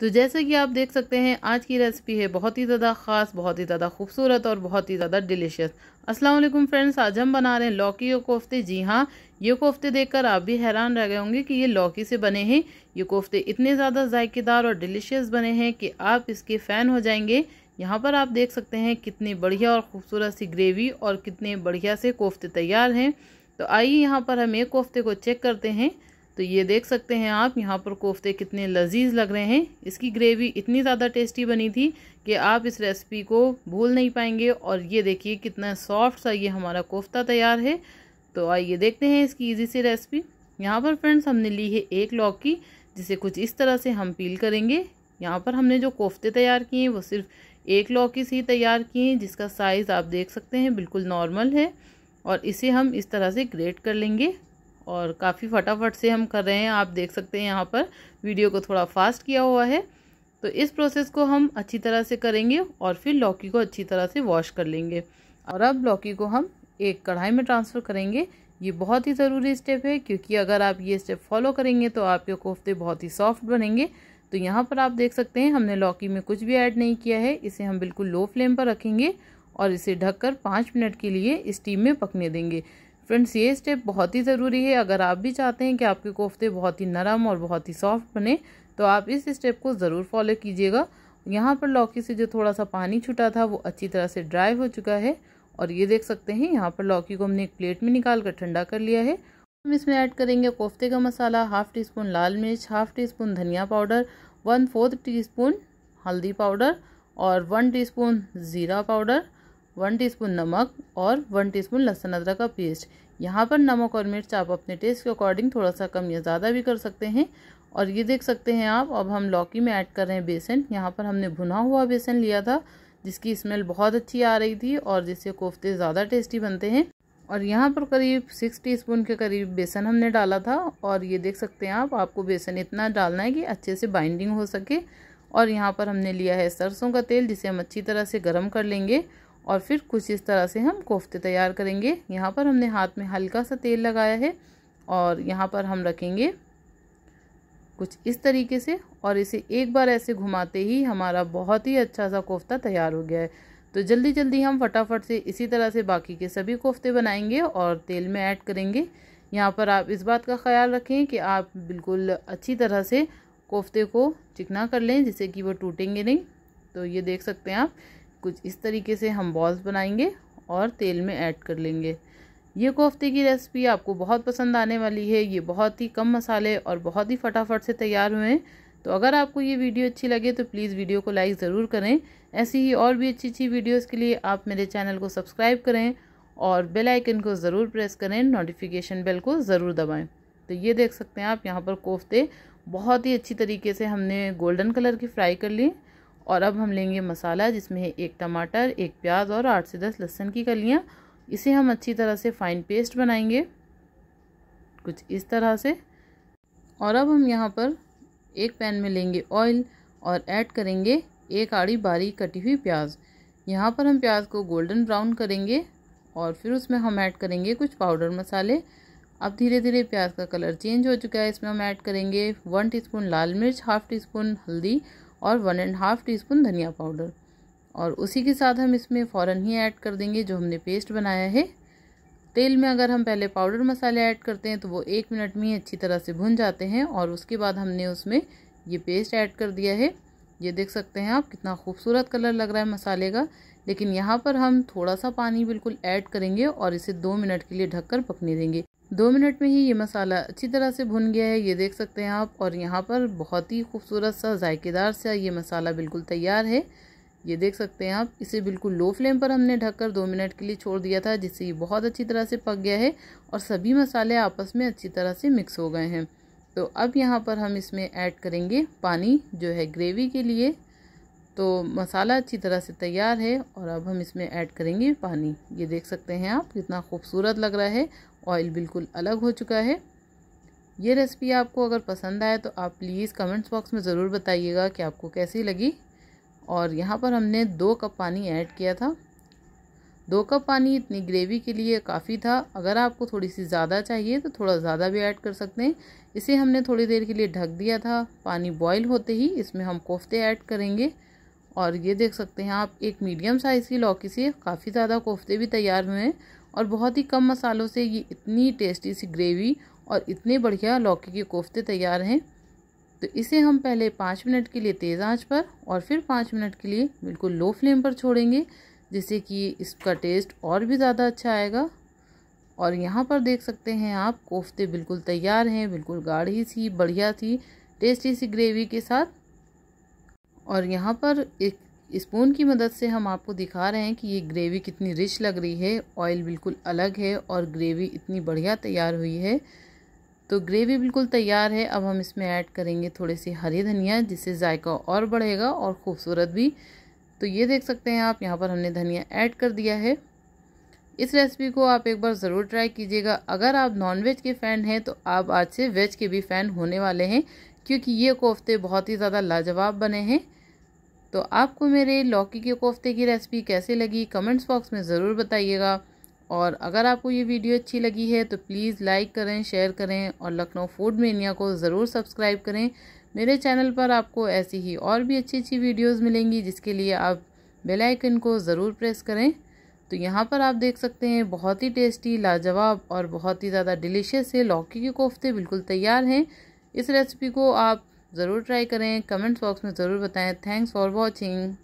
तो जैसे कि आप देख सकते हैं आज की रेसिपी है बहुत ही ज़्यादा ख़ास बहुत ही ज़्यादा खूबसूरत और बहुत ही ज़्यादा डिलीशियस अस्सलाम वालेकुम फ्रेंड्स आज हम बना रहे हैं लौकी और कोफ्ते जी हाँ ये कोफ्ते देखकर आप भी हैरान रह गए होंगे कि ये लौकी से बने हैं ये कोफ्ते इतने ज़्यादा जायकेदार और डिलीशियस बने हैं कि आप इसके फ़ैन हो जाएंगे यहाँ पर आप देख सकते हैं कितनी बढ़िया और ख़ूबसूरत सी ग्रेवी और कितने बढ़िया से कोफ्ते तैयार हैं तो आइए यहाँ पर हम एक कोफ्ते को चेक करते हैं तो ये देख सकते हैं आप यहाँ पर कोफ्ते कितने लजीज लग रहे हैं इसकी ग्रेवी इतनी ज़्यादा टेस्टी बनी थी कि आप इस रेसिपी को भूल नहीं पाएंगे और ये देखिए कितना सॉफ्ट सा ये हमारा कोफ्ता तैयार है तो आइए देखते हैं इसकी इजी सी रेसिपी यहाँ पर फ्रेंड्स हमने ली है एक लौकी जिसे कुछ इस तरह से हम पील करेंगे यहाँ पर हमने जो कोफ्ते तैयार किए हैं वो सिर्फ एक से ही तैयार किए हैं जिसका साइज़ आप देख सकते हैं बिल्कुल नॉर्मल है और इसे हम इस तरह से ग्रेट कर लेंगे और काफ़ी फटाफट से हम कर रहे हैं आप देख सकते हैं यहाँ पर वीडियो को थोड़ा फास्ट किया हुआ है तो इस प्रोसेस को हम अच्छी तरह से करेंगे और फिर लौकी को अच्छी तरह से वॉश कर लेंगे और अब लौकी को हम एक कढ़ाई में ट्रांसफ़र करेंगे ये बहुत ही ज़रूरी स्टेप है क्योंकि अगर आप ये स्टेप फॉलो करेंगे तो आपके कोफ्ते बहुत ही सॉफ्ट बनेंगे तो यहाँ पर आप देख सकते हैं हमने लौकी में कुछ भी ऐड नहीं किया है इसे हम बिल्कुल लो फ्लेम पर रखेंगे और इसे ढककर पाँच मिनट के लिए स्टीम में पकने देंगे फ्रेंड्स ये स्टेप बहुत ही ज़रूरी है अगर आप भी चाहते हैं कि आपके कोफ्ते बहुत ही नरम और बहुत ही सॉफ्ट बने तो आप इस स्टेप को ज़रूर फॉलो कीजिएगा यहाँ पर लौकी से जो थोड़ा सा पानी छूटा था वो अच्छी तरह से ड्राई हो चुका है और ये देख सकते हैं यहाँ पर लौकी को हमने एक प्लेट में निकाल कर ठंडा कर लिया है हम इसमें ऐड करेंगे कोफ्ते का मसाला हाफ़ टी स्पून लाल मिर्च हाफ़ टी स्पून धनिया powder one fourth teaspoon हल्दी पाउडर और वन टी स्पून ज़ीरा पाउडर वन टीस्पून नमक और वन टीस्पून लहसुन अदरक का पेस्ट यहाँ पर नमक और मिर्च आप अपने टेस्ट के अकॉर्डिंग थोड़ा सा कम या ज़्यादा भी कर सकते हैं और ये देख सकते हैं आप अब हम लौकी में ऐड कर रहे हैं बेसन यहाँ पर हमने भुना हुआ बेसन लिया था जिसकी स्मेल बहुत अच्छी आ रही थी और जिससे कोफ्ते ज़्यादा टेस्टी बनते हैं और यहाँ पर करीब सिक्स टी के करीब बेसन हमने डाला था और ये देख सकते हैं आप आपको बेसन इतना डालना है कि अच्छे से बाइंडिंग हो सके और यहाँ पर हमने लिया है सरसों का तेल जिसे हम अच्छी तरह से गर्म कर लेंगे और फिर कुछ इस तरह से हम कोफ्ते तैयार करेंगे यहाँ पर हमने हाथ में हल्का सा तेल लगाया है और यहाँ पर हम रखेंगे कुछ इस तरीके से और इसे एक बार ऐसे घुमाते ही हमारा बहुत ही अच्छा सा कोफ्ता तैयार हो गया है तो जल्दी जल्दी हम फटाफट से इसी तरह से बाकी के सभी कोफ्ते बनाएंगे और तेल में ऐड करेंगे यहाँ पर आप इस बात का ख्याल रखें कि आप बिल्कुल अच्छी तरह से कोफ्ते को चिकना कर लें जिससे कि वो टूटेंगे नहीं तो ये देख सकते हैं आप कुछ इस तरीके से हम बॉल्स बनाएंगे और तेल में ऐड कर लेंगे ये कोफ्ते की रेसिपी आपको बहुत पसंद आने वाली है ये बहुत ही कम मसाले और बहुत ही फटाफट से तैयार हुए हैं तो अगर आपको ये वीडियो अच्छी लगे तो प्लीज़ वीडियो को लाइक ज़रूर करें ऐसी ही और भी अच्छी अच्छी वीडियोस के लिए आप मेरे चैनल को सब्सक्राइब करें और बेल आइकन को ज़रूर प्रेस करें नोटिफिकेशन बेल को ज़रूर दबाएं तो ये देख सकते हैं आप यहाँ पर कोफ्ते बहुत ही अच्छी तरीके से हमने गोल्डन कलर की फ्राई कर ली और अब हम लेंगे मसाला जिसमें है एक टमाटर एक प्याज और आठ से दस लहसुन की कलियाँ इसे हम अच्छी तरह से फाइन पेस्ट बनाएंगे कुछ इस तरह से और अब हम यहाँ पर एक पैन में लेंगे ऑयल और ऐड करेंगे एक आड़ी बारीक कटी हुई प्याज यहाँ पर हम प्याज को गोल्डन ब्राउन करेंगे और फिर उसमें हम ऐड करेंगे कुछ पाउडर मसाले अब धीरे धीरे प्याज का कलर चेंज हो चुका है इसमें हम ऐड करेंगे वन टीस्पून लाल मिर्च हाफ टी स्पून हल्दी और one and half tea spoon धनिया पाउडर और उसी के साथ हम इसमें फ़ौर ही ऐड कर देंगे जो हमने पेस्ट बनाया है तेल में अगर हम पहले पाउडर मसाले ऐड करते हैं तो वो एक मिनट में ही अच्छी तरह से भुन जाते हैं और उसके बाद हमने उसमें ये पेस्ट ऐड कर दिया है ये देख सकते हैं आप कितना खूबसूरत कलर लग रहा है मसाले का लेकिन यहाँ पर हम थोड़ा सा पानी बिल्कुल ऐड करेंगे और इसे दो मिनट के लिए ढककर पकने देंगे दो मिनट में ही ये मसाला अच्छी तरह से भुन गया है ये देख सकते हैं आप और यहाँ पर बहुत ही खूबसूरत सा जायकेदार सा ये मसाला बिल्कुल तैयार है ये देख सकते हैं आप इसे बिल्कुल लो फ्लेम पर हमने ढककर दो मिनट के लिए छोड़ दिया था जिससे ये बहुत अच्छी तरह से पक गया है और सभी मसाले आपस में अच्छी तरह से मिक्स हो गए हैं तो अब यहाँ पर हम इसमें ऐड करेंगे पानी जो है ग्रेवी के लिए तो मसाला अच्छी तरह से तैयार है और अब हम इसमें ऐड करेंगे पानी ये देख सकते हैं आप कितना खूबसूरत लग रहा है ऑयल बिल्कुल अलग हो चुका है ये रेसिपी आपको अगर पसंद आए तो आप प्लीज़ कमेंट्स बॉक्स में ज़रूर बताइएगा कि आपको कैसी लगी और यहाँ पर हमने दो कप पानी ऐड किया था दो कप पानी इतनी ग्रेवी के लिए काफ़ी था अगर आपको थोड़ी सी ज़्यादा चाहिए तो थोड़ा ज़्यादा भी ऐड कर सकते हैं इसे हमने थोड़ी देर के लिए ढक दिया था पानी बॉयल होते ही इसमें हम कोफ्ते ऐड करेंगे और ये देख सकते हैं आप एक मीडियम साइज़ की लौकी से काफ़ी ज़्यादा कोफ्ते भी तैयार हुए हैं और बहुत ही कम मसालों से ये इतनी टेस्टी सी ग्रेवी और इतने बढ़िया लौकी के कोफ्ते तैयार हैं तो इसे हम पहले पाँच मिनट के लिए तेज़ आंच पर और फिर पाँच मिनट के लिए बिल्कुल लो फ्लेम पर छोड़ेंगे जिससे कि इसका टेस्ट और भी ज़्यादा अच्छा आएगा और यहाँ पर देख सकते हैं आप कोफ्ते बिल्कुल तैयार हैं बिल्कुल गाढ़ी सी बढ़िया सी टेस्टी सी ग्रेवी के साथ और यहाँ पर एक स्पून की मदद से हम आपको दिखा रहे हैं कि ये ग्रेवी कितनी रिच लग रही है ऑयल बिल्कुल अलग है और ग्रेवी इतनी बढ़िया तैयार हुई है तो ग्रेवी बिल्कुल तैयार है अब हम इसमें ऐड करेंगे थोड़े से हरी धनिया जिससे जायका और बढ़ेगा और ख़ूबसूरत भी तो ये देख सकते हैं आप यहाँ पर हमने धनिया ऐड कर दिया है इस रेसिपी को आप एक बार ज़रूर ट्राई कीजिएगा अगर आप नॉनवेज के फ़ैन हैं तो आप आज से वेज के भी फ़ैन होने वाले हैं क्योंकि ये कोफ्ते बहुत ही ज़्यादा लाजवाब बने हैं तो आपको मेरे लौकी के कोफ्ते की रेसिपी कैसे लगी कमेंट्स बॉक्स में ज़रूर बताइएगा और अगर आपको ये वीडियो अच्छी लगी है तो प्लीज़ लाइक करें शेयर करें और लखनऊ फूड मेनिया को ज़रूर सब्सक्राइब करें मेरे चैनल पर आपको ऐसी ही और भी अच्छी अच्छी वीडियोस मिलेंगी जिसके लिए आप बेल आइकन को ज़रूर प्रेस करें तो यहाँ पर आप देख सकते हैं बहुत ही टेस्टी लाजवाब और बहुत ही ज़्यादा डिलीशियस है लौकी के कोफ्ते बिल्कुल तैयार हैं इस रेसिपी को आप ज़रूर ट्राई करें कमेंट्स बॉक्स में ज़रूर बताएं थैंक्स फॉर वॉचिंग